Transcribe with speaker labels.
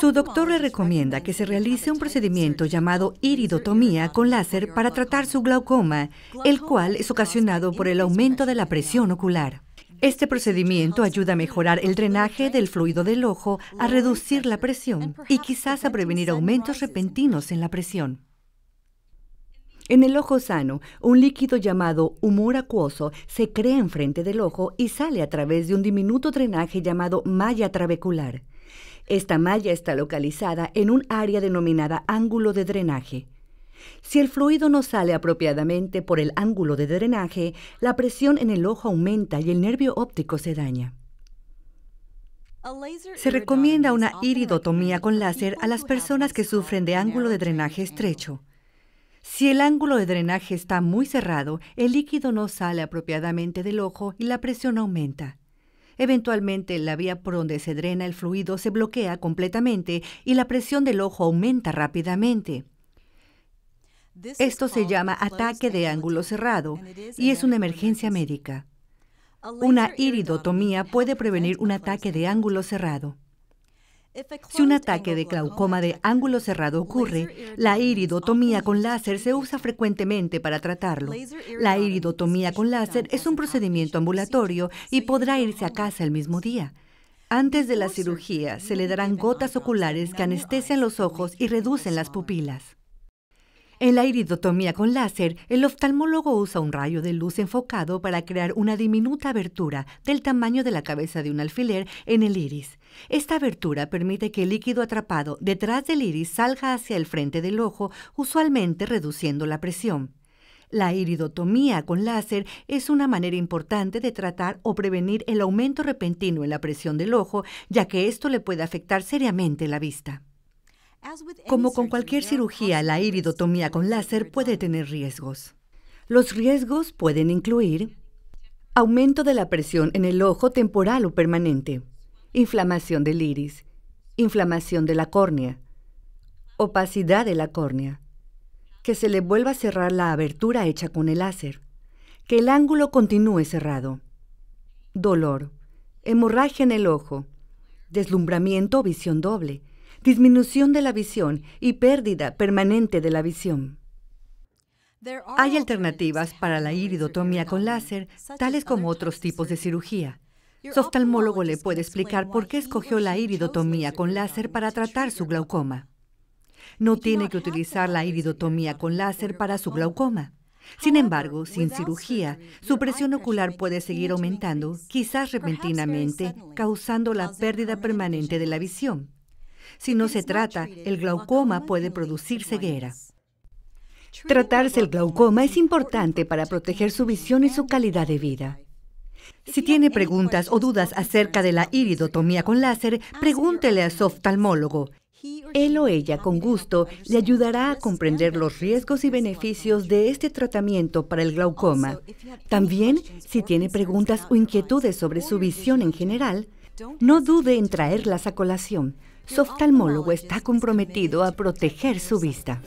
Speaker 1: Su doctor le recomienda que se realice un procedimiento llamado iridotomía con láser para tratar su glaucoma, el cual es ocasionado por el aumento de la presión ocular. Este procedimiento ayuda a mejorar el drenaje del fluido del ojo, a reducir la presión y quizás a prevenir aumentos repentinos en la presión. En el ojo sano, un líquido llamado humor acuoso se crea enfrente del ojo y sale a través de un diminuto drenaje llamado malla trabecular. Esta malla está localizada en un área denominada ángulo de drenaje. Si el fluido no sale apropiadamente por el ángulo de drenaje, la presión en el ojo aumenta y el nervio óptico se daña. Se recomienda una iridotomía con láser a las personas que sufren de ángulo de drenaje estrecho. Si el ángulo de drenaje está muy cerrado, el líquido no sale apropiadamente del ojo y la presión aumenta. Eventualmente la vía por donde se drena el fluido se bloquea completamente y la presión del ojo aumenta rápidamente. Esto se llama ataque de ángulo cerrado y es una emergencia médica. Una iridotomía puede prevenir un ataque de ángulo cerrado. Si un ataque de glaucoma de ángulo cerrado ocurre, la iridotomía con láser se usa frecuentemente para tratarlo. La iridotomía con láser es un procedimiento ambulatorio y podrá irse a casa el mismo día. Antes de la cirugía, se le darán gotas oculares que anestesian los ojos y reducen las pupilas. En la iridotomía con láser, el oftalmólogo usa un rayo de luz enfocado para crear una diminuta abertura del tamaño de la cabeza de un alfiler en el iris. Esta abertura permite que el líquido atrapado detrás del iris salga hacia el frente del ojo, usualmente reduciendo la presión. La iridotomía con láser es una manera importante de tratar o prevenir el aumento repentino en la presión del ojo, ya que esto le puede afectar seriamente la vista. Como con cualquier cirugía, la iridotomía con láser puede tener riesgos. Los riesgos pueden incluir aumento de la presión en el ojo temporal o permanente, inflamación del iris, inflamación de la córnea, opacidad de la córnea, que se le vuelva a cerrar la abertura hecha con el láser, que el ángulo continúe cerrado, dolor, hemorragia en el ojo, deslumbramiento o visión doble, disminución de la visión y pérdida permanente de la visión. Hay alternativas para la iridotomía con láser, tales como otros tipos de cirugía. Su oftalmólogo le puede explicar por qué escogió la iridotomía con láser para tratar su glaucoma. No tiene que utilizar la iridotomía con láser para su glaucoma. Sin embargo, sin cirugía, su presión ocular puede seguir aumentando, quizás repentinamente, causando la pérdida permanente de la visión. Si no se trata, el glaucoma puede producir ceguera. Tratarse el glaucoma es importante para proteger su visión y su calidad de vida. Si tiene preguntas o dudas acerca de la iridotomía con láser, pregúntele a su oftalmólogo. Él o ella, con gusto, le ayudará a comprender los riesgos y beneficios de este tratamiento para el glaucoma. También, si tiene preguntas o inquietudes sobre su visión en general, no dude en traerlas a colación su oftalmólogo está comprometido a proteger su vista.